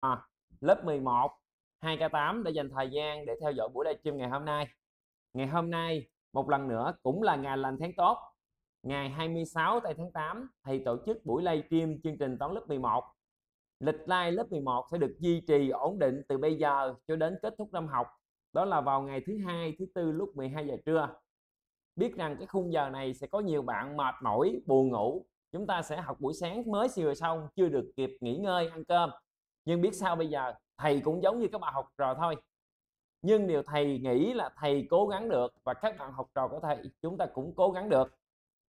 à, lớp 11 2K8 để dành thời gian để theo dõi buổi livestream ngày hôm nay. Ngày hôm nay một lần nữa cũng là ngày lành tháng tốt. Ngày 26 tây tháng 8 thì tổ chức buổi livestream chương trình toán lớp 11. Lịch live lớp 11 sẽ được duy trì ổn định từ bây giờ cho đến kết thúc năm học. Đó là vào ngày thứ hai, thứ tư lúc 12 giờ trưa. Biết rằng cái khung giờ này sẽ có nhiều bạn mệt mỏi, buồn ngủ. Chúng ta sẽ học buổi sáng mới siêu xong, chưa được kịp nghỉ ngơi, ăn cơm nhưng biết sao bây giờ thầy cũng giống như các bạn học trò thôi nhưng điều thầy nghĩ là thầy cố gắng được và các bạn học trò của thầy chúng ta cũng cố gắng được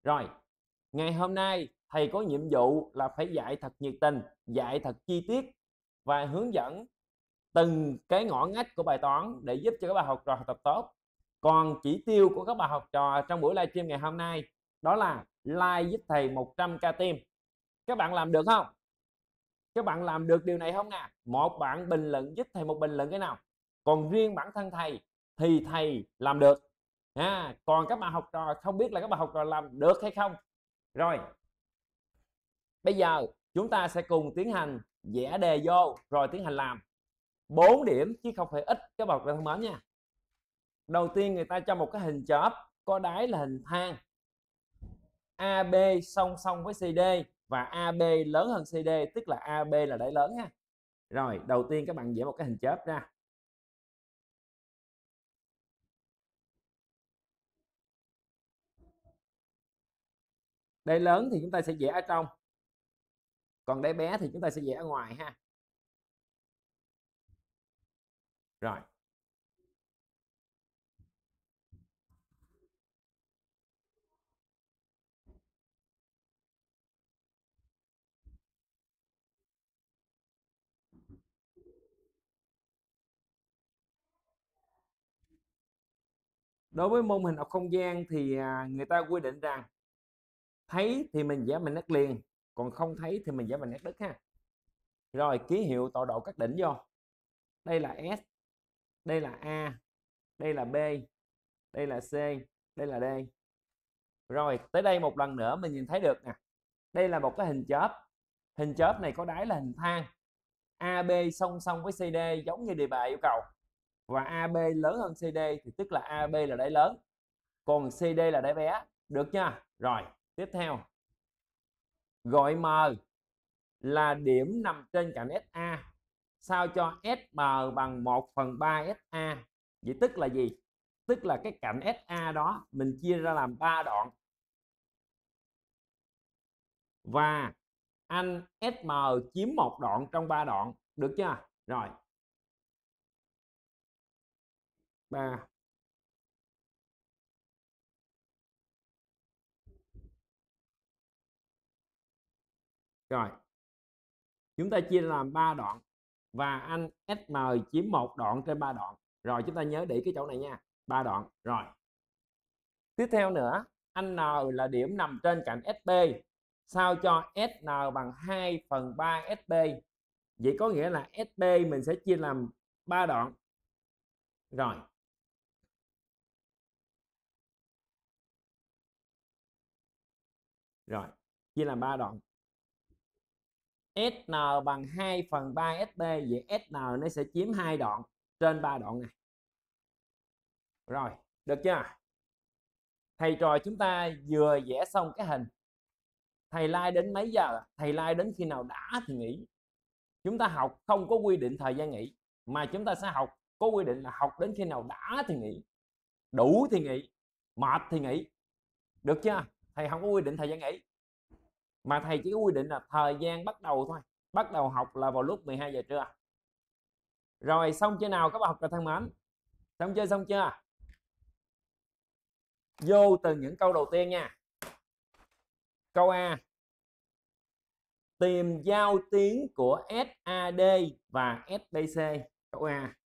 rồi ngày hôm nay thầy có nhiệm vụ là phải dạy thật nhiệt tình dạy thật chi tiết và hướng dẫn từng cái ngõ ngách của bài toán để giúp cho các bạn học trò học tập tốt còn chỉ tiêu của các bạn học trò trong buổi livestream ngày hôm nay đó là like giúp thầy 100k tim các bạn làm được không các bạn làm được điều này không nè một bạn bình luận giúp thầy một bình luận cái nào còn riêng bản thân thầy thì thầy làm được à, còn các bạn học trò không biết là các bạn học trò làm được hay không rồi bây giờ chúng ta sẽ cùng tiến hành vẽ đề vô rồi tiến hành làm 4 điểm chứ không phải ít các bạn thân mến nha đầu tiên người ta cho một cái hình chóp có đáy là hình thang AB song song với CD và AB lớn hơn CD tức là AB là đáy lớn ha rồi đầu tiên các bạn vẽ một cái hình chớp ra đáy lớn thì chúng ta sẽ vẽ ở trong còn đáy bé thì chúng ta sẽ vẽ ở ngoài ha rồi đối với môn hình học không gian thì à, người ta quy định rằng thấy thì mình vẽ mình nét liền còn không thấy thì mình vẽ mình nét đất ha rồi ký hiệu tọa độ các đỉnh vô đây là S đây là A đây là B đây là C đây là D rồi tới đây một lần nữa mình nhìn thấy được nè đây là một cái hình chớp hình chớp này có đáy là hình thang AB song song với CD giống như đề bài yêu cầu và AB lớn hơn CD thì tức là AB là đáy lớn còn CD là đáy bé được nha rồi tiếp theo gọi M là điểm nằm trên cạnh SA sao cho SM bằng 1 phần 3 SA vậy tức là gì tức là cái cạnh SA đó mình chia ra làm 3 đoạn và anh SM chiếm một đoạn trong ba đoạn được chưa rồi 3 rồi chúng ta chia làm 3 đoạn và anh SM chiếm một đoạn trên 3 đoạn rồi chúng ta nhớ để cái chỗ này nha ba đoạn rồi tiếp theo nữa anh N là điểm nằm trên cạnh SB sao cho SN bằng 2 phần 3 SB vậy có nghĩa là SB mình sẽ chia làm 3 đoạn rồi rồi chia làm ba đoạn SN bằng 2 phần 3 SB vậy SN nó sẽ chiếm hai đoạn trên ba đoạn này rồi được chưa thầy trò chúng ta vừa vẽ xong cái hình thầy like đến mấy giờ thầy like đến khi nào đã thì nghỉ chúng ta học không có quy định thời gian nghỉ mà chúng ta sẽ học có quy định là học đến khi nào đã thì nghỉ đủ thì nghỉ mệt thì nghỉ được chưa thầy không có quy định thời gian nghỉ mà thầy chỉ có quy định là thời gian bắt đầu thôi bắt đầu học là vào lúc 12 giờ trưa rồi xong chưa nào các bạn học trò thân mến xong chưa xong chưa vô từ những câu đầu tiên nha câu A tìm giao tiếng của SAD và SBC câu A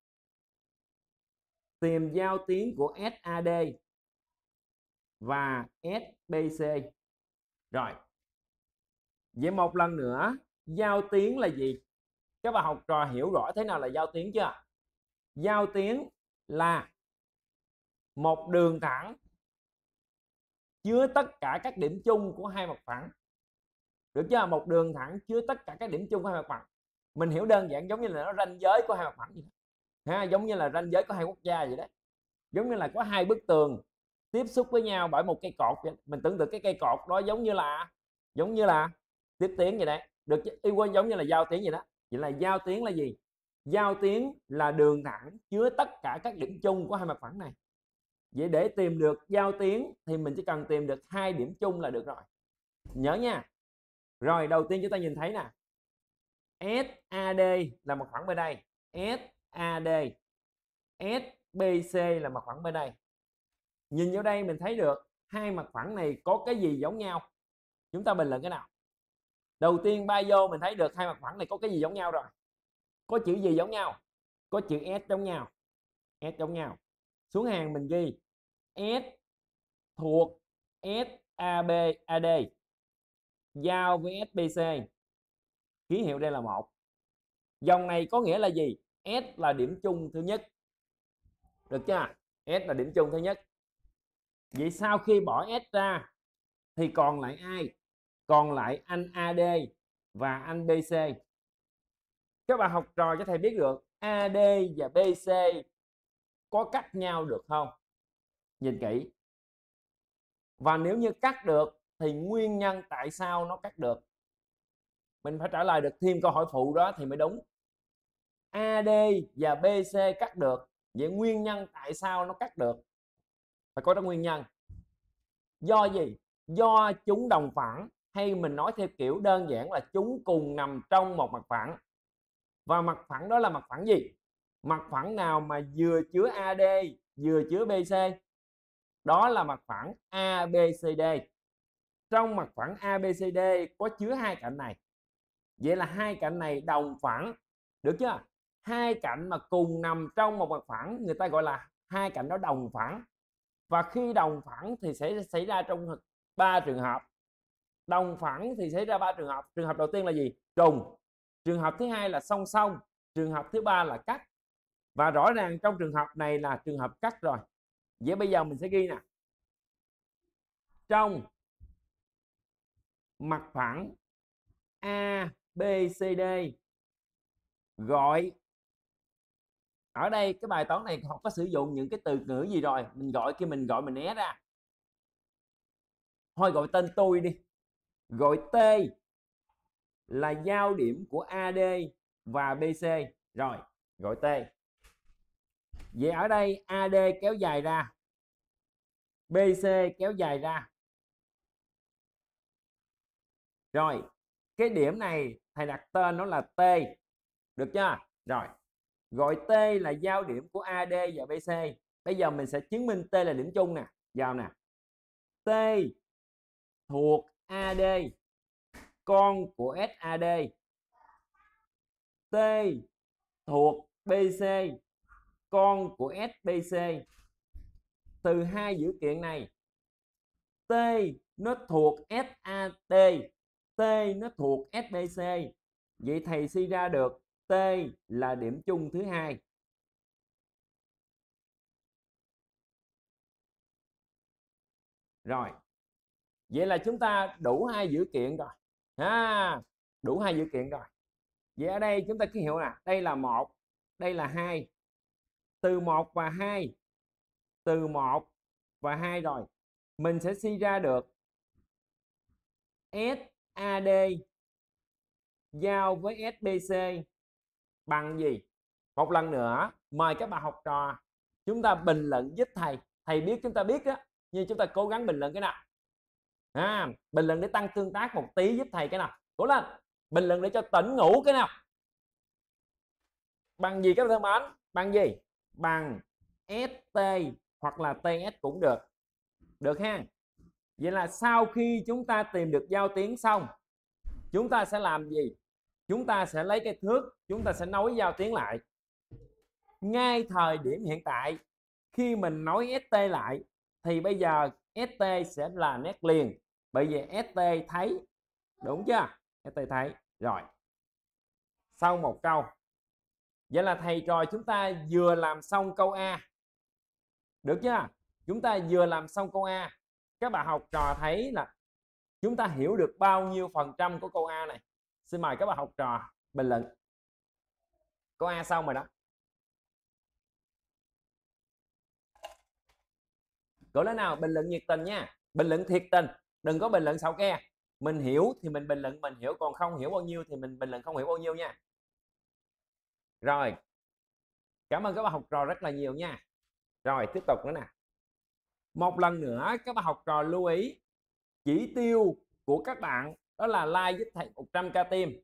tìm giao tiếng của SAD và SBC rồi vậy một lần nữa giao tiếng là gì các bạn học trò hiểu rõ thế nào là giao tiếng chưa giao tiếng là một đường thẳng chứa tất cả các điểm chung của hai mặt phẳng được chưa một đường thẳng chứa tất cả các điểm chung của hai mặt phẳng mình hiểu đơn giản giống như là nó ranh giới của hai mặt phẳng vậy ha giống như là ranh giới của hai quốc gia vậy đó giống như là có hai bức tường tiếp xúc với nhau bởi một cây cột mình tưởng tượng cái cây cột đó giống như là giống như là tiếp tiếng vậy đấy được y quên giống như là giao tiếng vậy đó vậy là giao tiếng là gì giao tiếng là đường thẳng chứa tất cả các điểm chung của hai mặt phẳng này vậy để tìm được giao tiếng thì mình chỉ cần tìm được hai điểm chung là được rồi nhớ nha rồi đầu tiên chúng ta nhìn thấy nè SAD là mặt phẳng bên đây SAD SBC là mặt phẳng bên đây nhìn vô đây mình thấy được hai mặt phẳng này có cái gì giống nhau chúng ta bình luận cái nào đầu tiên bay vô mình thấy được hai mặt phẳng này có cái gì giống nhau rồi có chữ gì giống nhau có chữ s giống nhau s giống nhau xuống hàng mình ghi s thuộc SAB AD giao với SBC ký hiệu đây là một dòng này có nghĩa là gì S là điểm chung thứ nhất được chưa S là điểm chung thứ nhất vậy sau khi bỏ s ra thì còn lại ai còn lại anh ad và anh bc các bạn học trò có thầy biết được ad và bc có cắt nhau được không nhìn kỹ và nếu như cắt được thì nguyên nhân tại sao nó cắt được mình phải trả lời được thêm câu hỏi phụ đó thì mới đúng AD và BC cắt được vậy nguyên nhân tại sao nó cắt được phải có nguyên nhân do gì do chúng đồng phản hay mình nói theo kiểu đơn giản là chúng cùng nằm trong một mặt phẳng và mặt phẳng đó là mặt phẳng gì mặt phẳng nào mà vừa chứa AD vừa chứa BC đó là mặt phẳng ABCD trong mặt phẳng ABCD có chứa hai cạnh này vậy là hai cạnh này đồng phẳng được chưa hai cạnh mà cùng nằm trong một mặt phẳng người ta gọi là hai cạnh đó đồng phẳng và khi đồng phẳng thì sẽ xảy ra trong ba trường hợp đồng phẳng thì xảy ra ba trường hợp trường hợp đầu tiên là gì trùng trường hợp thứ hai là song song trường hợp thứ ba là cắt và rõ ràng trong trường hợp này là trường hợp cắt rồi vậy bây giờ mình sẽ ghi nè trong mặt phẳng a b c d gọi ở đây cái bài toán này học có sử dụng những cái từ ngữ gì rồi mình gọi kia mình gọi mình né ra thôi gọi tên tôi đi gọi T là giao điểm của AD và BC rồi gọi T vậy ở đây AD kéo dài ra BC kéo dài ra rồi cái điểm này thầy đặt tên nó là T được chưa rồi gọi T là giao điểm của AD và BC bây giờ mình sẽ chứng minh T là điểm chung nè vào nè T thuộc AD con của SAD T thuộc BC con của SBC từ hai dữ kiện này T nó thuộc SAT T nó thuộc SBC vậy thầy suy ra được T là điểm chung thứ hai. Rồi. Vậy là chúng ta đủ hai dữ kiện rồi. Ha, đủ hai dữ kiện rồi. Vậy ở đây chúng ta ký hiệu là đây là một, đây là hai. Từ một và hai, từ một và hai rồi, mình sẽ suy ra được SAD giao với SBC bằng gì một lần nữa mời các bạn học trò chúng ta bình luận giúp thầy thầy biết chúng ta biết á nhưng chúng ta cố gắng bình luận cái nào à, bình luận để tăng tương tác một tí giúp thầy cái nào cố lên bình luận để cho tỉnh ngủ cái nào bằng gì các bạn thân mến bằng gì bằng st hoặc là ts cũng được được ha vậy là sau khi chúng ta tìm được giao tiếng xong chúng ta sẽ làm gì chúng ta sẽ lấy cái thước chúng ta sẽ nối giao tuyến lại ngay thời điểm hiện tại khi mình nối ST lại thì bây giờ ST sẽ là nét liền bởi vì ST thấy đúng chưa ST thấy rồi sau một câu vậy là thầy trò chúng ta vừa làm xong câu A được chưa chúng ta vừa làm xong câu A các bạn học trò thấy là chúng ta hiểu được bao nhiêu phần trăm của câu A này xin mời các bạn học trò bình luận có a xong rồi đó cỡ lên nào bình luận nhiệt tình nha bình luận thiệt tình đừng có bình luận sau ke mình hiểu thì mình bình luận mình hiểu còn không hiểu bao nhiêu thì mình bình luận không hiểu bao nhiêu nha rồi cảm ơn các bạn học trò rất là nhiều nha rồi tiếp tục nữa nè một lần nữa các bạn học trò lưu ý chỉ tiêu của các bạn đó là like với thầy 100k tim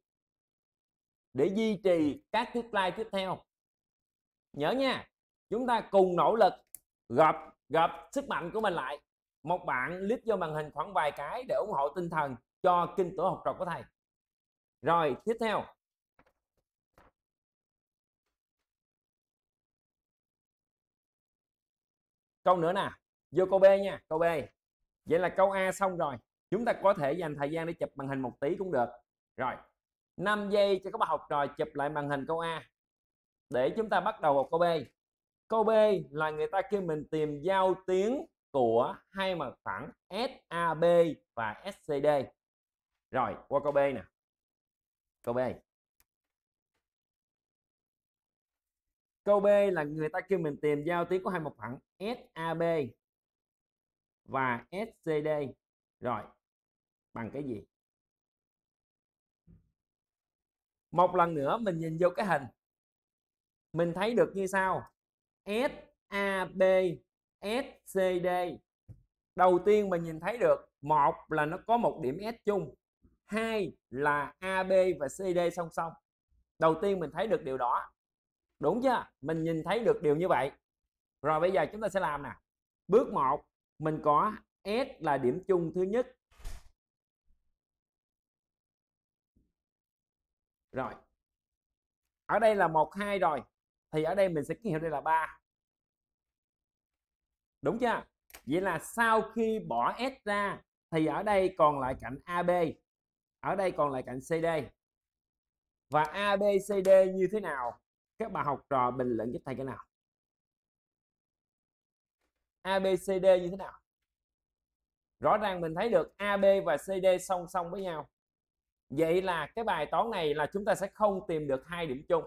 để duy trì ừ. các tiết like tiếp theo nhớ nha chúng ta cùng nỗ lực gộp gộp sức mạnh của mình lại một bạn click vô màn hình khoảng vài cái để ủng hộ tinh thần cho kinh tổ học trò của thầy rồi tiếp theo câu nữa nè vô câu B nha câu B vậy là câu A xong rồi chúng ta có thể dành thời gian để chụp màn hình một tí cũng được rồi 5 giây cho các bạn học trò chụp lại màn hình câu A để chúng ta bắt đầu vào câu B câu B là người ta kêu mình tìm giao tuyến của hai mặt phẳng SAB và SCD rồi qua câu B nè câu B Câu B là người ta kêu mình tìm giao tuyến của hai mặt phẳng SAB và SCD. Rồi, bằng cái gì một lần nữa mình nhìn vô cái hình mình thấy được như sau S A B S C D đầu tiên mình nhìn thấy được một là nó có một điểm S chung hai là AB và CD song song đầu tiên mình thấy được điều đó đúng chưa mình nhìn thấy được điều như vậy rồi bây giờ chúng ta sẽ làm nè bước 1 mình có S là điểm chung thứ nhất rồi ở đây là một hai rồi thì ở đây mình sẽ ký hiệu đây là ba đúng chưa vậy là sau khi bỏ s ra thì ở đây còn lại cạnh ab ở đây còn lại cạnh cd và abcd như thế nào các bạn học trò bình luận giúp thầy cái nào abcd như thế nào rõ ràng mình thấy được ab và cd song song với nhau vậy là cái bài toán này là chúng ta sẽ không tìm được hai điểm chung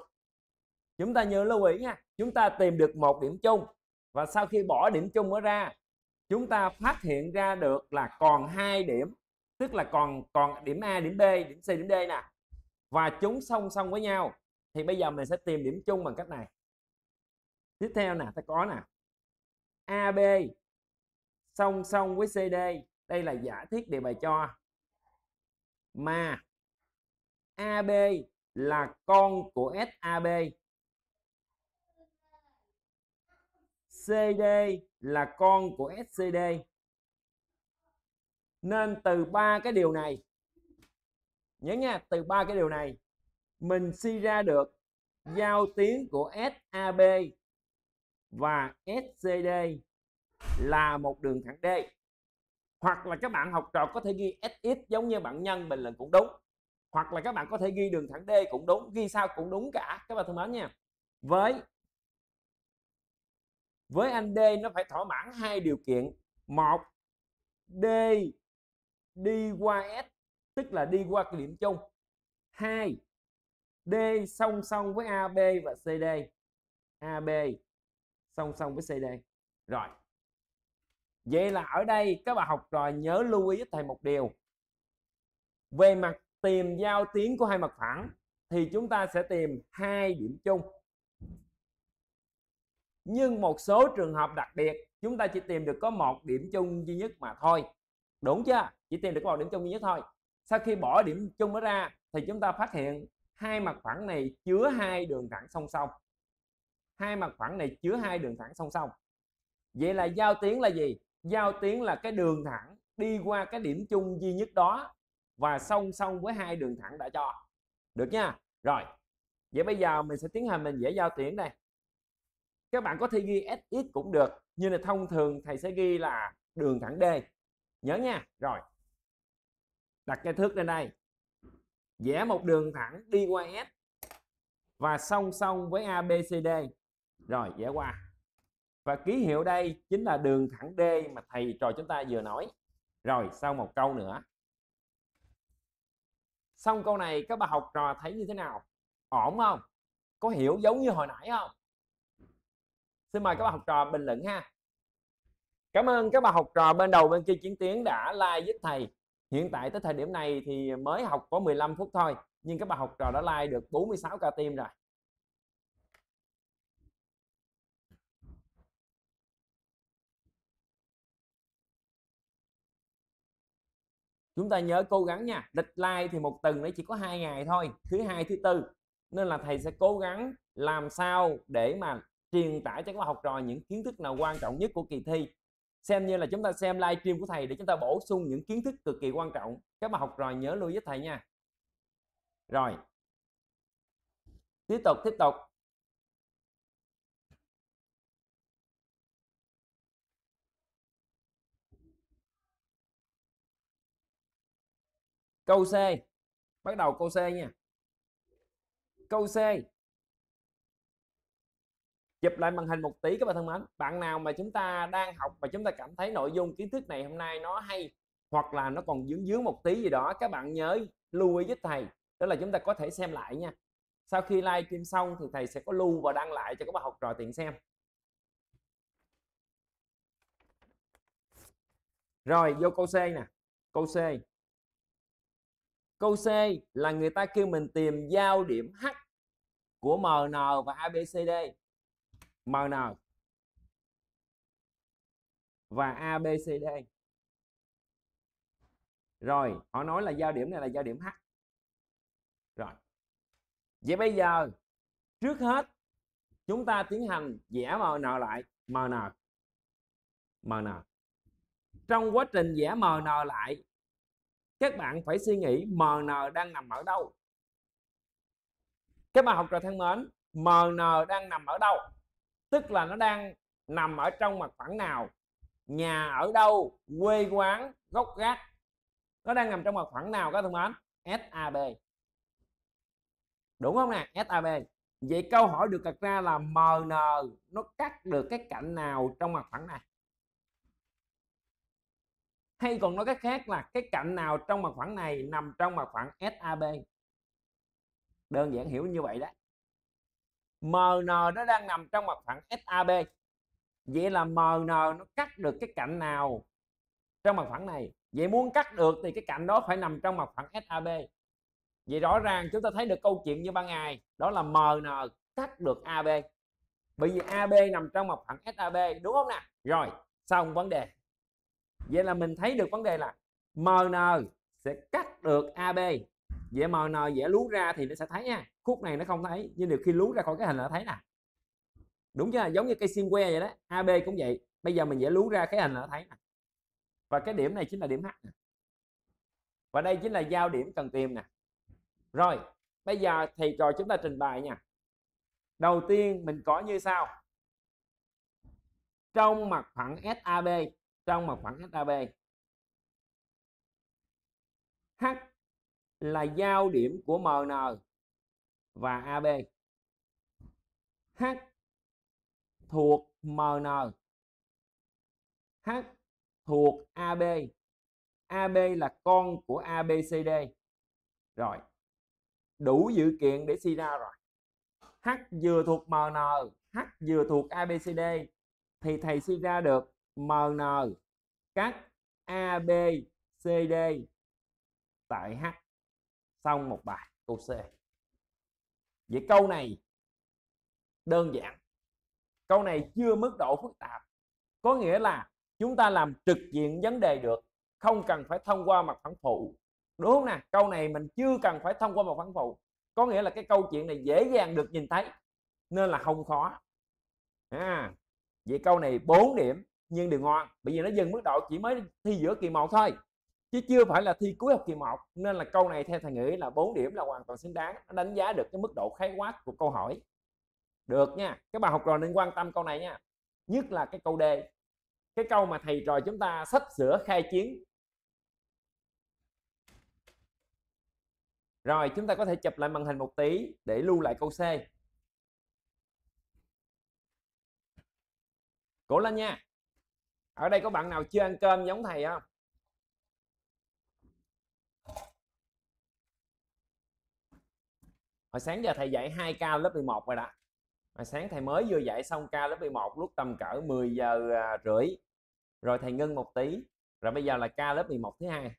chúng ta nhớ lưu ý nha chúng ta tìm được một điểm chung và sau khi bỏ điểm chung đó ra chúng ta phát hiện ra được là còn hai điểm tức là còn còn điểm A điểm B điểm C điểm D nè và chúng song song với nhau thì bây giờ mình sẽ tìm điểm chung bằng cách này tiếp theo nè ta có nè AB song song với CD đây là giả thiết đề bài cho mà AB là con của SAB. CD là con của SCD. Nên từ ba cái điều này nhớ nha, từ ba cái điều này mình suy ra được giao tiến của SAB và SCD là một đường thẳng D. Hoặc là các bạn học trò có thể ghi SX giống như bạn nhân mình là cũng đúng hoặc là các bạn có thể ghi đường thẳng D cũng đúng ghi sao cũng đúng cả các bạn thân mến nha với với anh D nó phải thỏa mãn hai điều kiện một D đi qua S tức là đi qua cái điểm chung hai D song song với AB và CD AB song song với CD rồi vậy là ở đây các bạn học trò nhớ lưu ý với thầy một điều về mặt tìm giao tuyến của hai mặt phẳng thì chúng ta sẽ tìm hai điểm chung nhưng một số trường hợp đặc biệt chúng ta chỉ tìm được có một điểm chung duy nhất mà thôi đúng chưa chỉ tìm được có một điểm chung duy nhất thôi sau khi bỏ điểm chung đó ra thì chúng ta phát hiện hai mặt phẳng này chứa hai đường thẳng song song hai mặt phẳng này chứa hai đường thẳng song song vậy là giao tuyến là gì giao tuyến là cái đường thẳng đi qua cái điểm chung duy nhất đó và song song với hai đường thẳng đã cho được nha rồi vậy bây giờ mình sẽ tiến hành mình vẽ giao tuyển đây các bạn có thể ghi SX cũng được nhưng là thông thường thầy sẽ ghi là đường thẳng D nhớ nha rồi đặt cái thước lên đây vẽ một đường thẳng đi qua S và song song với ABCD rồi vẽ qua và ký hiệu đây chính là đường thẳng D mà thầy trò chúng ta vừa nói rồi sau một câu nữa xong câu này các bạn học trò thấy như thế nào ổn không có hiểu giống như hồi nãy không xin mời các bạn học trò bình luận ha cảm ơn các bạn học trò bên đầu bên kia chiến tiến đã like giúp thầy hiện tại tới thời điểm này thì mới học có 15 phút thôi nhưng các bạn học trò đã like được 46 ca tim rồi chúng ta nhớ cố gắng nha like thì một tuần nó chỉ có hai ngày thôi thứ hai thứ tư nên là thầy sẽ cố gắng làm sao để mà truyền tải cho các học trò những kiến thức nào quan trọng nhất của kỳ thi xem như là chúng ta xem livestream của thầy để chúng ta bổ sung những kiến thức cực kỳ quan trọng các bạn học trò nhớ lưu với thầy nha rồi tiếp tục tiếp tục câu C bắt đầu câu C nha câu C chụp lại màn hình một tí các bạn thân mến bạn nào mà chúng ta đang học và chúng ta cảm thấy nội dung kiến thức này hôm nay nó hay hoặc là nó còn dướng dướng một tí gì đó các bạn nhớ lưu ý với thầy đó là chúng ta có thể xem lại nha sau khi live stream xong thì thầy sẽ có lưu và đăng lại cho các bạn học trò tiện xem rồi vô câu C nè câu C Câu C là người ta kêu mình tìm giao điểm H của MN và ABCD. MN và ABCD. Rồi, họ nói là giao điểm này là giao điểm H. Rồi. Vậy bây giờ trước hết chúng ta tiến hành vẽ MN lại, MN. MN. Trong quá trình vẽ MN lại các bạn phải suy nghĩ MN đang nằm ở đâu các bạn học trò thân mến MN đang nằm ở đâu tức là nó đang nằm ở trong mặt phẳng nào nhà ở đâu quê quán gốc gác nó đang nằm trong mặt phẳng nào các thân mến SAB đúng không nè SAB vậy câu hỏi được đặt ra là MN nó cắt được cái cạnh nào trong mặt phẳng này hay còn nói cách khác là cái cạnh nào trong mặt phẳng này nằm trong mặt phẳng SAB đơn giản hiểu như vậy đó MN nó đang nằm trong mặt phẳng SAB vậy là MN nó cắt được cái cạnh nào trong mặt phẳng này vậy muốn cắt được thì cái cạnh đó phải nằm trong mặt phẳng SAB vậy rõ ràng chúng ta thấy được câu chuyện như ban ngày đó là MN cắt được AB bởi vì AB nằm trong mặt phẳng SAB đúng không nè rồi xong vấn đề vậy là mình thấy được vấn đề là MN sẽ cắt được AB vậy MN dễ lú ra thì nó sẽ thấy nha khúc này nó không thấy nhưng được khi lú ra khỏi cái hình là thấy nè đúng chưa giống như cây xiên que vậy đó AB cũng vậy bây giờ mình vẽ lú ra cái hình là thấy nè và cái điểm này chính là điểm H nè và đây chính là giao điểm cần tìm nè rồi bây giờ thì trò chúng ta trình bày nha đầu tiên mình có như sau trong mặt phẳng SAB trong một khoảng HAB H là giao điểm của MN và AB H thuộc MN H thuộc AB AB là con của ABCD rồi đủ dự kiện để suy ra rồi H vừa thuộc MN H vừa thuộc ABCD thì thầy suy ra được MN cắt AB CD tại H xong một bài câu C vậy câu này đơn giản câu này chưa mức độ phức tạp có nghĩa là chúng ta làm trực diện vấn đề được không cần phải thông qua mặt phản phụ đúng không nè câu này mình chưa cần phải thông qua mặt phản phụ có nghĩa là cái câu chuyện này dễ dàng được nhìn thấy nên là không khó à, vậy câu này 4 điểm nhưng điều ngoan. bởi vì nó dừng mức độ chỉ mới thi giữa kỳ 1 thôi chứ chưa phải là thi cuối học kỳ 1 nên là câu này theo thầy nghĩ là 4 điểm là hoàn toàn xứng đáng nó đánh giá được cái mức độ khái quát của câu hỏi được nha các bạn học trò nên quan tâm câu này nha nhất là cái câu D cái câu mà thầy rồi chúng ta sắp sửa khai chiến rồi chúng ta có thể chụp lại màn hình một tí để lưu lại câu C cố lên nha ở đây có bạn nào chưa ăn cơm giống thầy không hồi sáng giờ thầy dạy hai ca lớp 11 rồi đã hồi sáng thầy mới vừa dạy xong ca lớp 11 lúc tầm cỡ 10 giờ à, rưỡi rồi thầy ngưng một tí rồi bây giờ là ca lớp 11 thứ hai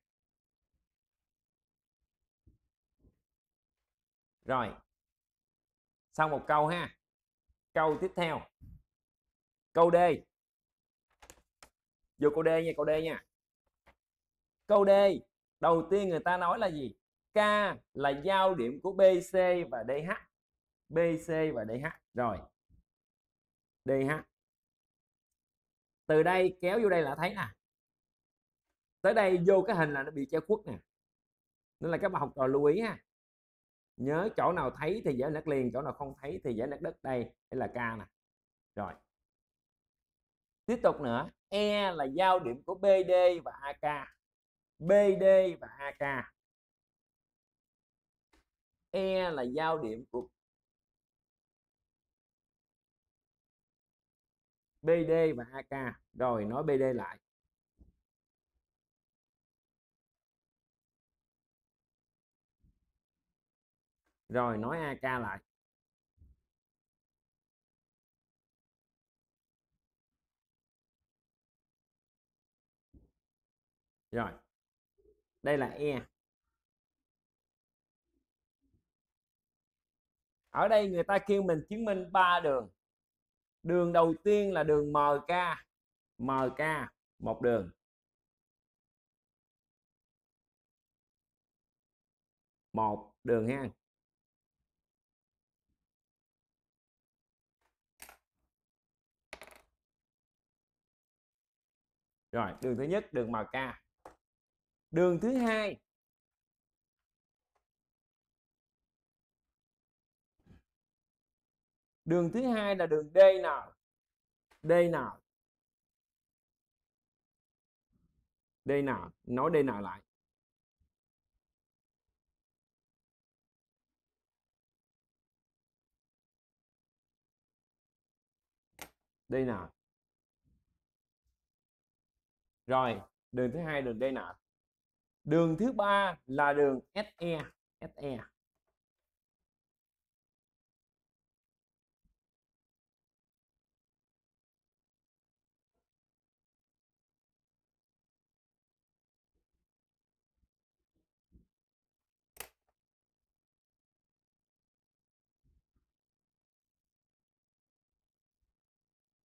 rồi xong một câu ha câu tiếp theo câu D vô câu D nha câu D nha câu D đầu tiên người ta nói là gì K là giao điểm của BC và DH BC và DH rồi DH từ đây kéo vô đây là thấy nè tới đây vô cái hình là nó bị che khuất nè nên là các bạn học trò lưu ý ha nhớ chỗ nào thấy thì giải nét liền chỗ nào không thấy thì giải nét đất đây đây là K nè rồi tiếp tục nữa E là giao điểm của BD và AK BD và AK E là giao điểm của BD và AK rồi nói BD lại rồi nói AK lại rồi đây là e ở đây người ta kêu mình chứng minh ba đường đường đầu tiên là đường mk mk một đường một đường ha rồi đường thứ nhất đường mk đường thứ hai đường thứ hai là đường D nào D nào D nào nói D nào lại đây nào rồi đường thứ hai đường đây nào đường thứ ba là đường SE SE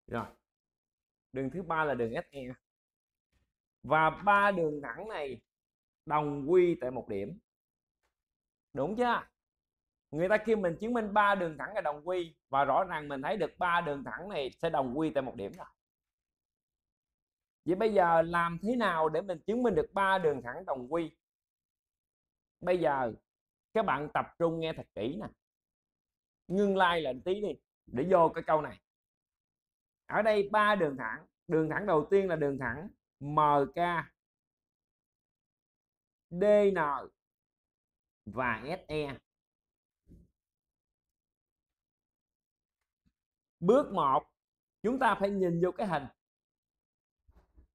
rồi đường thứ ba là đường SE và ba đường thẳng này đồng quy tại một điểm đúng chưa người ta kêu mình chứng minh ba đường thẳng là đồng quy và rõ ràng mình thấy được ba đường thẳng này sẽ đồng quy tại một điểm rồi vậy bây giờ làm thế nào để mình chứng minh được ba đường thẳng đồng quy bây giờ các bạn tập trung nghe thật kỹ nè ngưng like lại tí đi để vô cái câu này ở đây ba đường thẳng đường thẳng đầu tiên là đường thẳng MK DN và SE. Bước 1, chúng ta phải nhìn vô cái hình.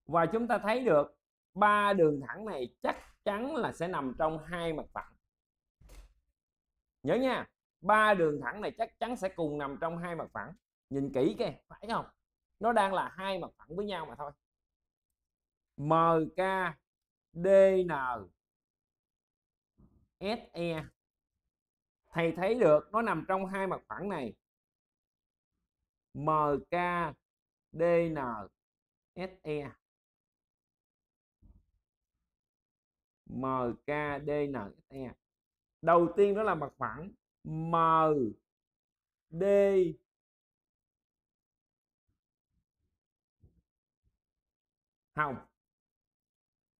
Và chúng ta thấy được ba đường thẳng này chắc chắn là sẽ nằm trong hai mặt phẳng. Nhớ nha, ba đường thẳng này chắc chắn sẽ cùng nằm trong hai mặt phẳng. Nhìn kỹ kìa, phải không? Nó đang là hai mặt phẳng với nhau mà thôi. MK DN SE thầy thấy được nó nằm trong hai mặt phẳng này MK DN SE MK SE đầu tiên đó là mặt phẳng M D hồng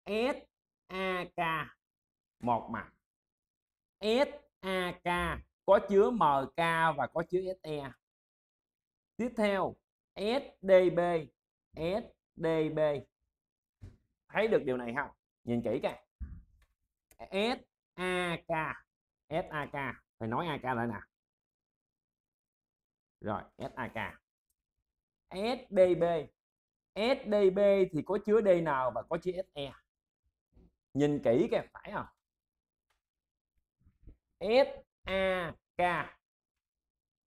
S A K một mặt SAK có chứa MK và có chứa SE. Tiếp theo SDB SDB thấy được điều này không? Nhìn kỹ coi. SAK SAK phải nói AK lại nè. Rồi SAK SDB SDB thì có chứa DN và có chứa SE. Nhìn kỹ kìa phải không? SAK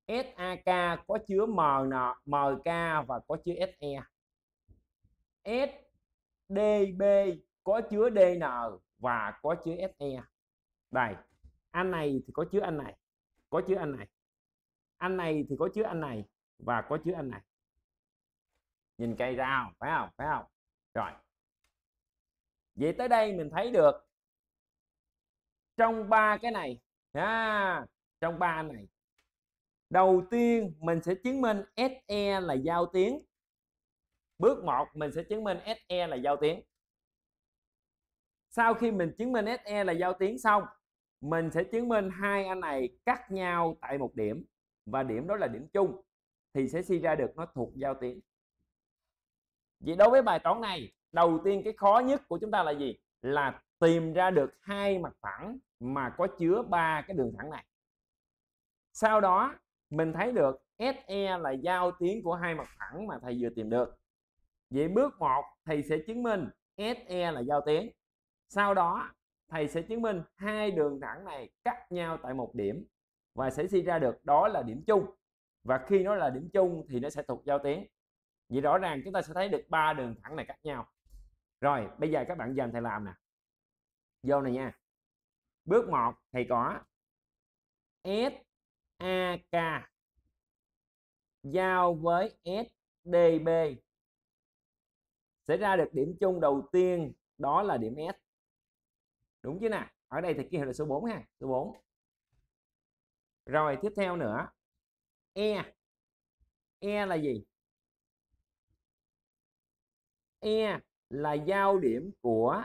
SAK có chứa MN, MK và có chứa SE SDB có chứa DN và có chứa SE đây anh này thì có chứa anh này có chứa anh này anh này thì có chứa anh này và có chứa anh này nhìn cây ra không phải không phải không rồi vậy tới đây mình thấy được trong ba cái này nha trong ba này đầu tiên mình sẽ chứng minh SE là giao tiếng bước 1 mình sẽ chứng minh SE là giao tiếng sau khi mình chứng minh SE là giao tiếng xong mình sẽ chứng minh hai anh này cắt nhau tại một điểm và điểm đó là điểm chung thì sẽ suy ra được nó thuộc giao tiếng vậy đối với bài toán này đầu tiên cái khó nhất của chúng ta là gì là tìm ra được hai mặt phẳng mà có chứa ba cái đường thẳng này sau đó mình thấy được SE là giao tuyến của hai mặt thẳng mà thầy vừa tìm được vậy bước 1 thầy sẽ chứng minh SE là giao tuyến. sau đó thầy sẽ chứng minh hai đường thẳng này cắt nhau tại một điểm và sẽ suy ra được đó là điểm chung và khi nó là điểm chung thì nó sẽ thuộc giao tuyến. vậy rõ ràng chúng ta sẽ thấy được ba đường thẳng này cắt nhau rồi bây giờ các bạn dành thầy làm nè vô này nha bước 1 thì có SAK giao với SDB sẽ ra được điểm chung đầu tiên đó là điểm S đúng chứ nào ở đây thì kia là số 4 ha số 4 rồi tiếp theo nữa E E là gì E là giao điểm của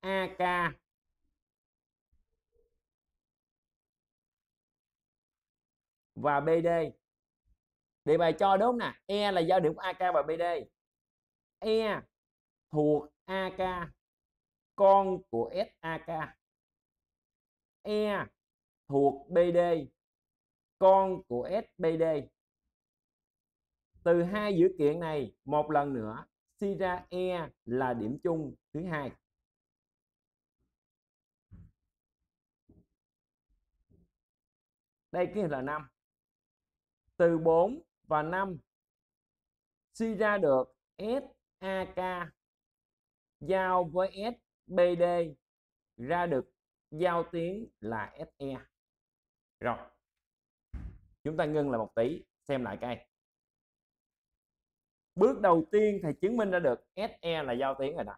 AK và BD đề bài cho đúng nè E là giao điểm của AK và BD E thuộc AK con của SAK E thuộc BD con của SBD từ hai dữ kiện này một lần nữa suy ra E là điểm chung thứ hai đây cái là 5 từ 4 và 5 suy ra được SAK giao với SBD ra được giao tiến là SE. Rồi. Chúng ta ngưng lại một tí xem lại cái. Bước đầu tiên thầy chứng minh ra được SE là giao tiến rồi đó.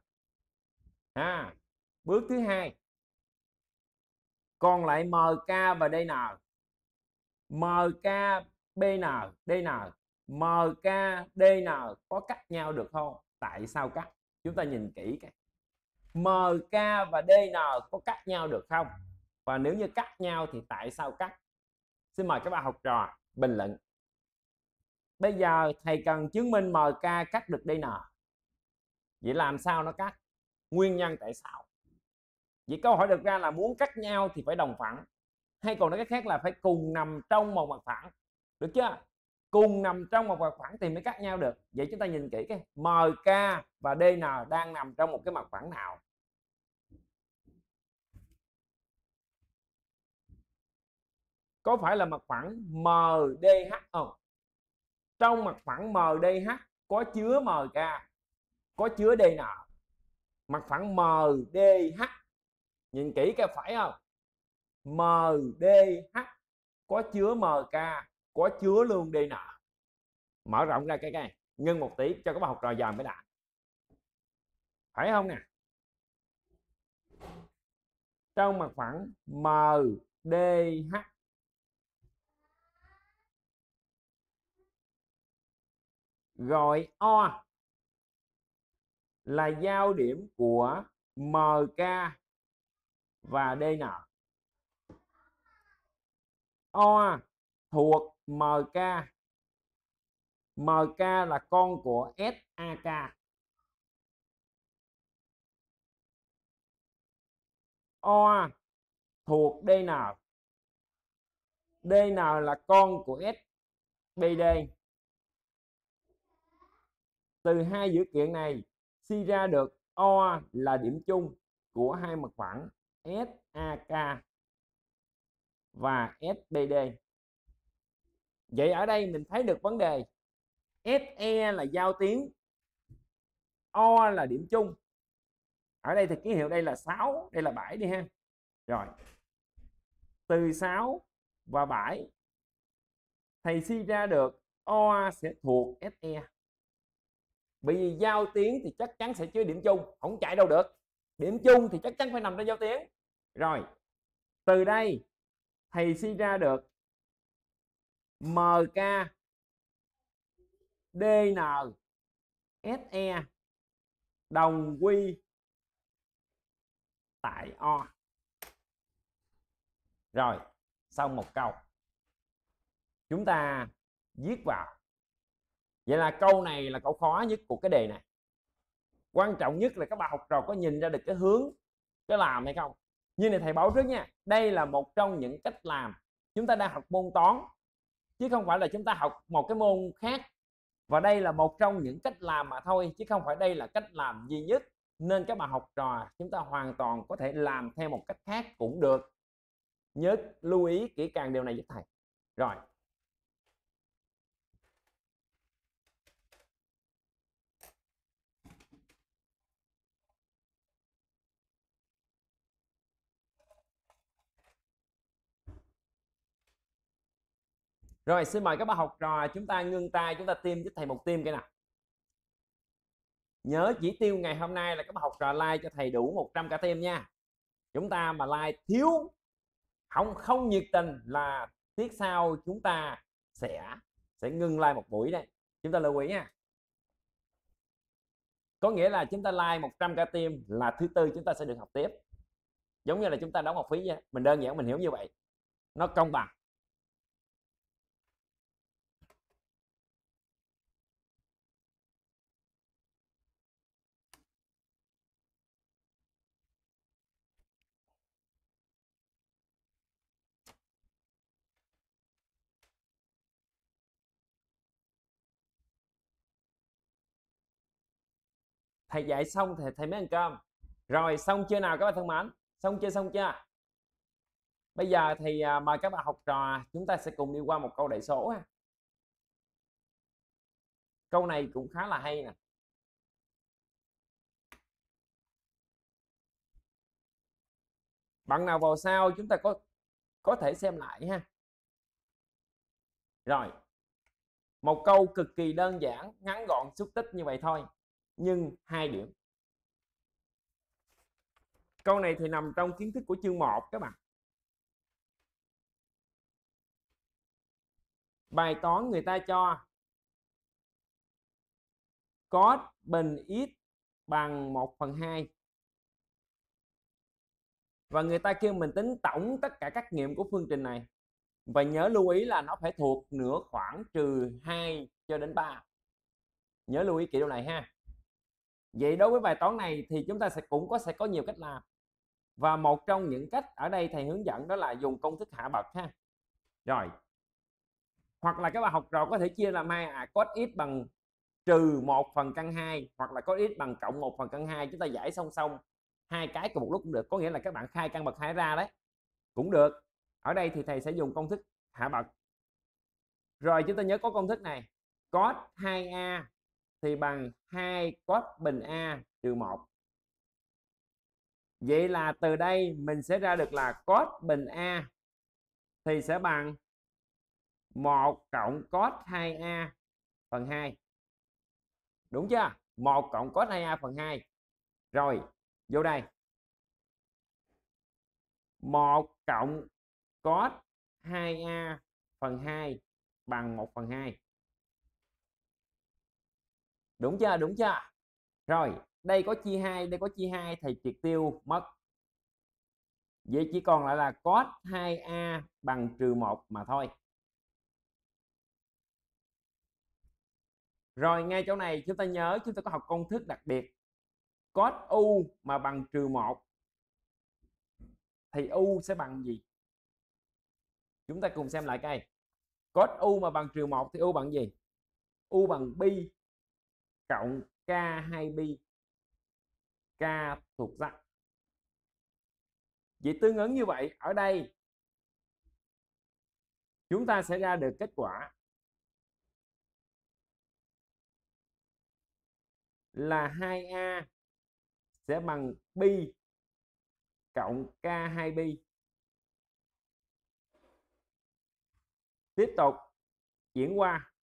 À, bước thứ hai. Còn lại MK và DN. MK BN, DN, MK, DN có cắt nhau được không? Tại sao cắt? Chúng ta nhìn kỹ cái MK và DN có cắt nhau được không? Và nếu như cắt nhau thì tại sao cắt? Xin mời các bạn học trò bình luận. Bây giờ thầy cần chứng minh MK cắt được DN. Vậy làm sao nó cắt? Nguyên nhân tại sao? Vậy câu hỏi được ra là muốn cắt nhau thì phải đồng phẳng hay còn nói cách khác là phải cùng nằm trong một mặt phẳng được chưa cùng nằm trong một mặt phẳng thì mới cắt nhau được vậy chúng ta nhìn kỹ cái MK và DN đang nằm trong một cái mặt phẳng nào có phải là mặt phẳng MDH không ờ. trong mặt phẳng MDH có chứa MK có chứa DN mặt phẳng MDH nhìn kỹ cái phải không MDH có chứa MK có chứa luôn đi nợ mở rộng ra cái cái nhân một tí cho các bạn học trò giàu mới đạt phải không nè trong mặt phẳng MDH gọi O là giao điểm của MK và DN. O thuộc MK MK là con của SAK O thuộc DN DN là con của SBD từ hai dữ kiện này suy ra được O là điểm chung của hai mặt phẳng SAK và SBD vậy ở đây mình thấy được vấn đề SE là giao tiếng O là điểm chung ở đây thì ký hiệu đây là 6 đây là 7 đi ha rồi từ 6 và 7 thầy suy ra được O sẽ thuộc SE bởi vì giao tiếng thì chắc chắn sẽ chứa điểm chung không chạy đâu được điểm chung thì chắc chắn phải nằm trong giao tiếng rồi từ đây thầy suy ra được MK DN SE đồng quy tại O rồi xong một câu chúng ta viết vào vậy là câu này là câu khó nhất của cái đề này quan trọng nhất là các bạn học trò có nhìn ra được cái hướng cái làm hay không như này thầy báo trước nha đây là một trong những cách làm chúng ta đang học môn toán chứ không phải là chúng ta học một cái môn khác và đây là một trong những cách làm mà thôi chứ không phải đây là cách làm duy nhất nên các bạn học trò chúng ta hoàn toàn có thể làm theo một cách khác cũng được nhớ lưu ý kỹ càng điều này với thầy rồi Rồi xin mời các bạn học trò chúng ta ngưng tay chúng ta tiêm với thầy một tiêm cái nào. Nhớ chỉ tiêu ngày hôm nay là các bạn học trò like cho thầy đủ 100 cả tim nha. Chúng ta mà like thiếu không không nhiệt tình là tiết sau chúng ta sẽ sẽ ngưng like một buổi đây. Chúng ta lưu ý nha. Có nghĩa là chúng ta like 100 cả tim là thứ tư chúng ta sẽ được học tiếp. Giống như là chúng ta đóng học phí vậy. Mình đơn giản mình hiểu như vậy. Nó công bằng thầy dạy xong thì thầy mới ăn cơm rồi xong chưa nào các bạn thân mến xong chưa xong chưa bây giờ thì à, mời các bạn học trò chúng ta sẽ cùng đi qua một câu đại số ha câu này cũng khá là hay nè bạn nào vào sau chúng ta có có thể xem lại ha rồi một câu cực kỳ đơn giản ngắn gọn xúc tích như vậy thôi nhân 2 điểm câu này thì nằm trong kiến thức của chương 1 các bạn bài toán người ta cho cos bình x bằng 1 phần 2 và người ta kêu mình tính tổng tất cả các nghiệm của phương trình này và nhớ lưu ý là nó phải thuộc nửa khoảng trừ 2 cho đến 3 nhớ lưu ý kỹ điều này ha vậy đối với bài toán này thì chúng ta sẽ cũng có sẽ có nhiều cách làm và một trong những cách ở đây thầy hướng dẫn đó là dùng công thức hạ bậc ha rồi hoặc là các bạn học trò có thể chia làm hai à cos x bằng trừ một phần căn 2 hoặc là cos x bằng cộng một phần căn 2 chúng ta giải song song hai cái cùng một lúc cũng được có nghĩa là các bạn khai căn bậc hai ra đấy cũng được ở đây thì thầy sẽ dùng công thức hạ bậc rồi chúng ta nhớ có công thức này cos 2a thì bằng 2 cos bình A trừ 1. Vậy là từ đây mình sẽ ra được là cos bình A thì sẽ bằng 1 cộng cos 2A phần 2. Đúng chưa? 1 cộng cos 2A phần 2. Rồi, vô đây. 1 cộng cos 2A phần 2 bằng 1 phần 2 đúng chưa đúng chưa rồi đây có chia hai đây có chia hai thì triệt tiêu mất vậy chỉ còn lại là cos 2a bằng trừ 1 mà thôi rồi ngay chỗ này chúng ta nhớ chúng ta có học công thức đặc biệt cos u mà bằng trừ 1 thì u sẽ bằng gì chúng ta cùng xem lại cái cos u mà bằng trừ 1 thì u bằng gì u bằng pi cộng K2pi K thuộc dạng Vậy tương ứng như vậy ở đây chúng ta sẽ ra được kết quả là 2A sẽ bằng pi cộng K2pi. Tiếp tục chuyển qua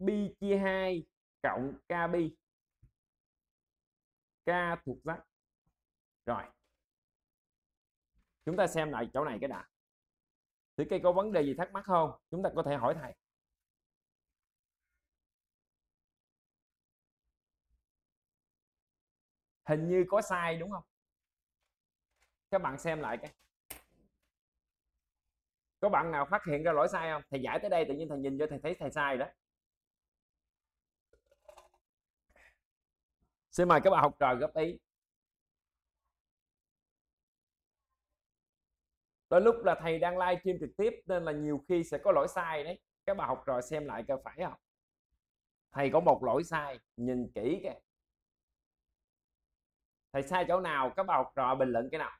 pi chia 2 cộng k pi k thuộc giác rồi chúng ta xem lại chỗ này cái đã thì cây có vấn đề gì thắc mắc không chúng ta có thể hỏi thầy hình như có sai đúng không các bạn xem lại cái có bạn nào phát hiện ra lỗi sai không thầy giải tới đây tự nhiên thầy nhìn cho thầy thấy thầy sai đó xin mời các bạn học trò góp ý đôi lúc là thầy đang live stream trực tiếp nên là nhiều khi sẽ có lỗi sai đấy các bạn học trò xem lại coi phải không thầy có một lỗi sai nhìn kỹ cái thầy sai chỗ nào các bạn học trò bình luận cái nào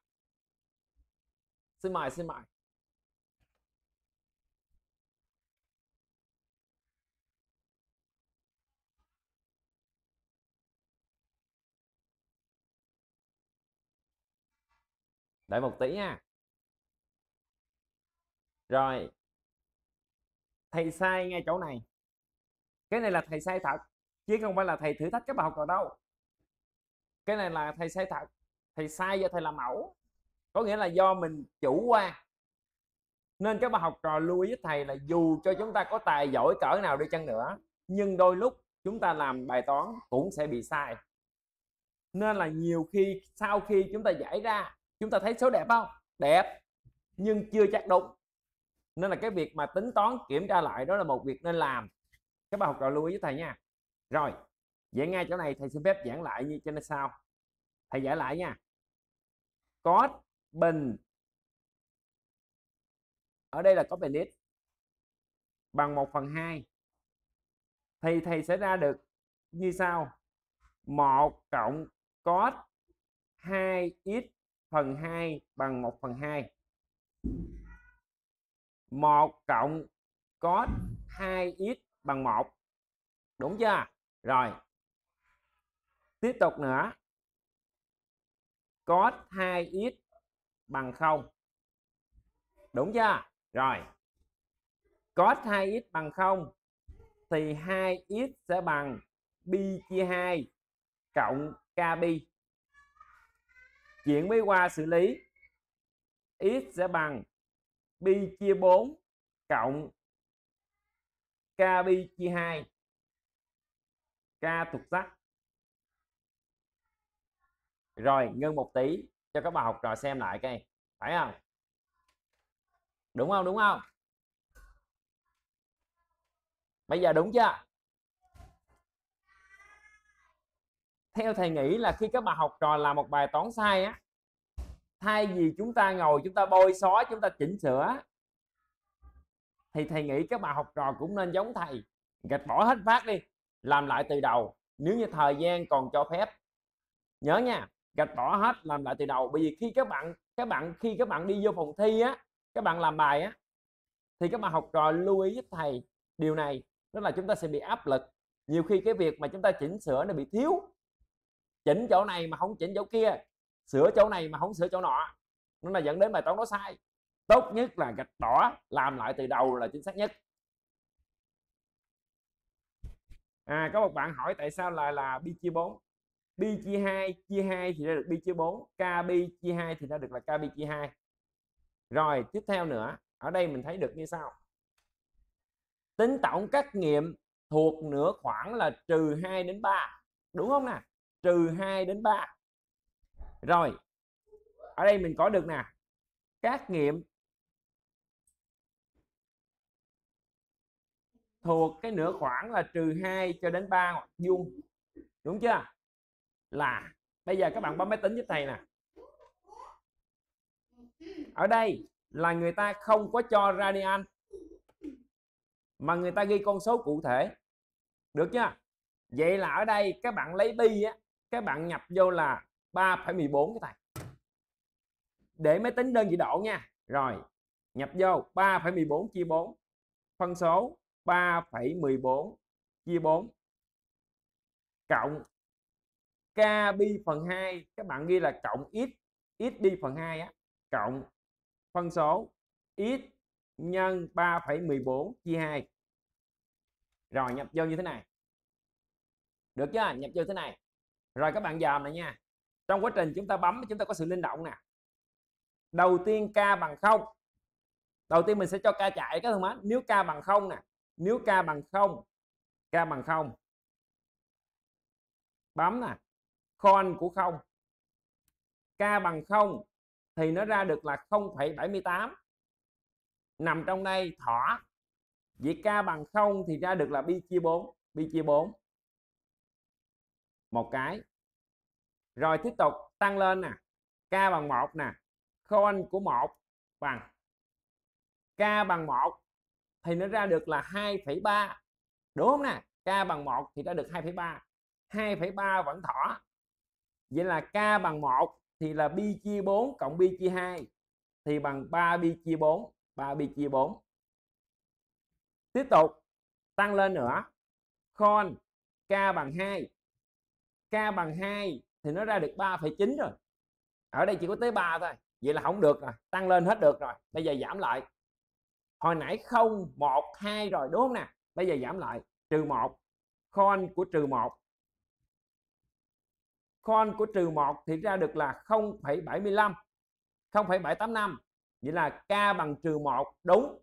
xin mời xin mời đợi một tí nha rồi thầy sai ngay chỗ này cái này là thầy sai thật chứ không phải là thầy thử thách các bạn học trò đâu cái này là thầy sai thật thầy sai do thầy làm mẫu có nghĩa là do mình chủ quan nên các bạn học trò lưu ý với thầy là dù cho chúng ta có tài giỏi cỡ nào đi chăng nữa nhưng đôi lúc chúng ta làm bài toán cũng sẽ bị sai nên là nhiều khi sau khi chúng ta giải ra chúng ta thấy số đẹp không đẹp nhưng chưa chắc đúng nên là cái việc mà tính toán kiểm tra lại đó là một việc nên làm các bạn học trò lưu ý với thầy nha rồi vậy ngay chỗ này thầy xin phép giảng lại như trên sau thầy giải lại nha có bình ở đây là có bình x bằng 1 phần 2 thì thầy sẽ ra được như sau 1 cộng có 2x phần 2 bằng 1 phần 2 1 cộng cos 2x bằng 1 đúng chưa rồi tiếp tục nữa cos 2x bằng 0 đúng chưa rồi cos 2x bằng 0 thì 2x sẽ bằng pi chia 2 cộng kb chuyển mới qua xử lý x sẽ bằng pi chia 4 cộng k kb chia 2 k thuộc sắc rồi ngưng một tí cho các bạn học trò xem lại cái phải không đúng không đúng không bây giờ đúng chưa theo thầy nghĩ là khi các bạn học trò làm một bài toán sai á thay vì chúng ta ngồi chúng ta bôi xóa chúng ta chỉnh sửa thì thầy nghĩ các bạn học trò cũng nên giống thầy gạch bỏ hết phát đi làm lại từ đầu nếu như thời gian còn cho phép nhớ nha gạch bỏ hết làm lại từ đầu bởi vì khi các bạn các bạn khi các bạn đi vô phòng thi á các bạn làm bài á thì các bạn học trò lưu ý với thầy điều này đó là chúng ta sẽ bị áp lực nhiều khi cái việc mà chúng ta chỉnh sửa nó bị thiếu chỉnh chỗ này mà không chỉnh chỗ kia sửa chỗ này mà không sửa chỗ nọ nó là dẫn đến bài toán đó sai tốt nhất là gạch bỏ làm lại từ đầu là chính xác nhất à có một bạn hỏi tại sao lại là bi chia 4 bi chia 2 chia 2 thì ra được bi chia 4 kb chia 2 thì ra được là kb chia 2 rồi tiếp theo nữa ở đây mình thấy được như sau tính tổng các nghiệm thuộc nửa khoảng là trừ 2 đến 3 đúng không nè trừ 2 đến 3 rồi ở đây mình có được nè các nghiệm thuộc cái nửa khoảng là trừ 2 cho đến 3 ngoặc vuông đúng chưa là bây giờ các bạn bấm máy tính giúp thầy nè ở đây là người ta không có cho radian mà người ta ghi con số cụ thể được chưa vậy là ở đây các bạn lấy pi á các bạn nhập vô là 3,14 cái này để máy tính đơn vị độ nha rồi nhập vô 3,14 chia 4 phân số 3,14 chia 4 cộng KB phần 2 các bạn ghi là cộng x x đi phần 2 á cộng phân số x nhân 3,14 chia 2 rồi nhập vô như thế này được chưa nhập vô thế này rồi các bạn dòm này nha trong quá trình chúng ta bấm chúng ta có sự linh động nè đầu tiên k bằng không đầu tiên mình sẽ cho k chạy các thằng má nếu k bằng không nè nếu k bằng không k bằng không bấm nè con của không k bằng không thì nó ra được là 0,78 nằm trong đây thỏa. vậy k bằng không thì ra được là bi chia 4 bi chia 4 một cái rồi tiếp tục tăng lên nè k bằng một nè con của một bằng k bằng một thì nó ra được là 2,3 đúng không nè k bằng một thì đã được 2,3 2,3 vẫn thỏ vậy là k bằng một thì là pi chia 4 cộng pi chia 2 thì bằng 3 pi chia 4 3 pi chia 4 tiếp tục tăng lên nữa con k bằng 2 k bằng 2 thì nó ra được 3,9 rồi ở đây chỉ có tới 3 thôi vậy là không được rồi tăng lên hết được rồi bây giờ giảm lại hồi nãy 0 1 2 rồi đúng không nè bây giờ giảm lại trừ 1 con của trừ 1 con của trừ 1 thì ra được là 0,75 0,785 vậy là k bằng trừ 1 đúng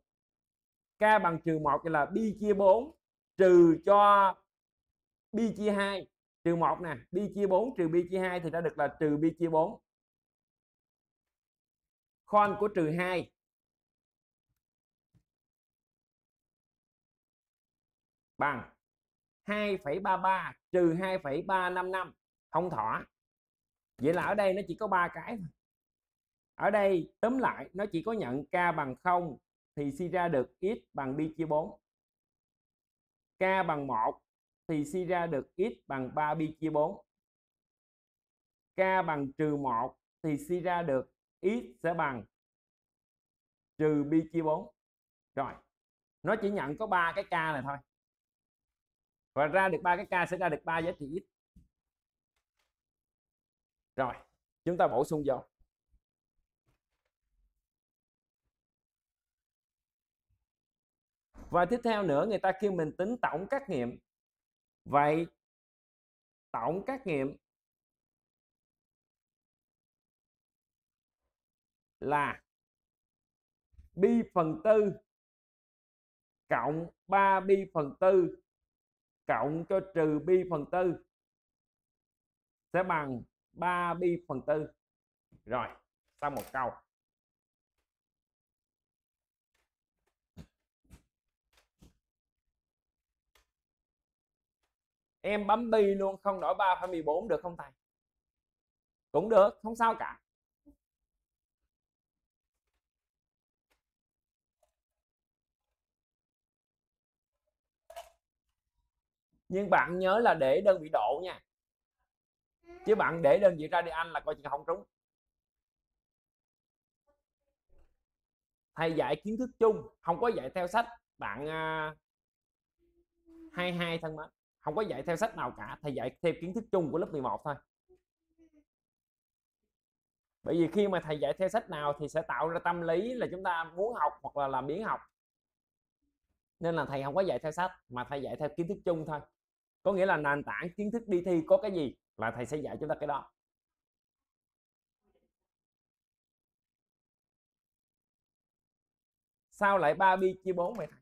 k bằng trừ 1 là pi chia 4 trừ cho pi chia 2 trừ 1 nè pi chia 4 trừ pi chia 2 thì đã được là trừ pi chia 4 con của trừ 2 bằng 2,33 trừ 2,355 không thỏa vậy là ở đây nó chỉ có ba cái ở đây tóm lại nó chỉ có nhận k bằng 0 thì suy ra được x bằng pi chia 4 k bằng 1 thì suy ra được x bằng 3 pi chia 4 k bằng trừ 1 thì suy ra được x sẽ bằng trừ pi chia 4 rồi nó chỉ nhận có ba cái k này thôi và ra được ba cái k sẽ ra được ba giá trị x rồi chúng ta bổ sung vô và tiếp theo nữa người ta kêu mình tính tổng các nghiệm vậy tổng các nghiệm là pi phần tư cộng 3 pi phần tư cộng cho trừ pi phần tư sẽ bằng 3 pi phần tư rồi sau một câu em bấm bi luôn không đổi 3,14 được không thầy cũng được không sao cả nhưng bạn nhớ là để đơn vị độ nha chứ bạn để đơn vị ra đi anh là coi chừng không trúng thầy dạy kiến thức chung không có dạy theo sách bạn 22 à, thân mến không có dạy theo sách nào cả thầy dạy theo kiến thức chung của lớp 11 thôi bởi vì khi mà thầy dạy theo sách nào thì sẽ tạo ra tâm lý là chúng ta muốn học hoặc là làm biến học nên là thầy không có dạy theo sách mà thầy dạy theo kiến thức chung thôi có nghĩa là nền tảng kiến thức đi thi có cái gì là thầy sẽ dạy chúng ta cái đó sao lại ba bi chia bốn vậy thầy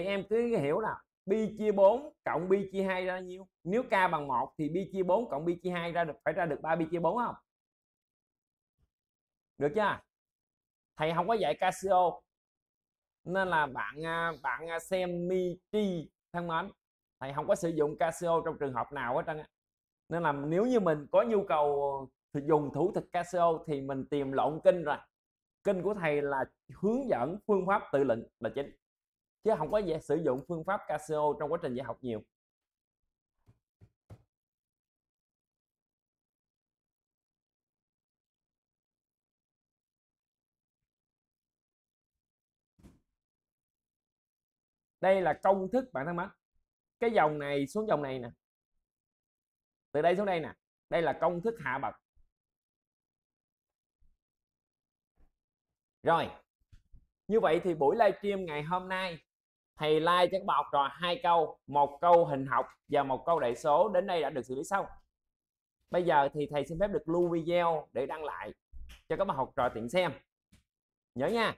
thì em cứ hiểu nào pi chia 4 cộng pi chia 2 ra nhiêu nếu k bằng 1 thì pi chia 4 cộng pi chia 2 ra được phải ra được 3 pi chia 4 không được chưa thầy không có dạy Casio nên là bạn à, bạn à, xem mi tri thân mến thầy không có sử dụng Casio trong trường hợp nào hết trơn á nên là nếu như mình có nhu cầu thì dùng thủ thuật Casio thì mình tìm lộn kinh rồi kinh của thầy là hướng dẫn phương pháp tự luận là chính chứ không có dễ sử dụng phương pháp Casio trong quá trình dạy học nhiều đây là công thức bạn thân mến cái dòng này xuống dòng này nè từ đây xuống đây nè đây là công thức hạ bậc rồi như vậy thì buổi livestream ngày hôm nay thầy like cho các bạn học trò hai câu một câu hình học và một câu đại số đến đây đã được xử lý xong bây giờ thì thầy xin phép được lưu video để đăng lại cho các bạn học trò tiện xem nhớ nha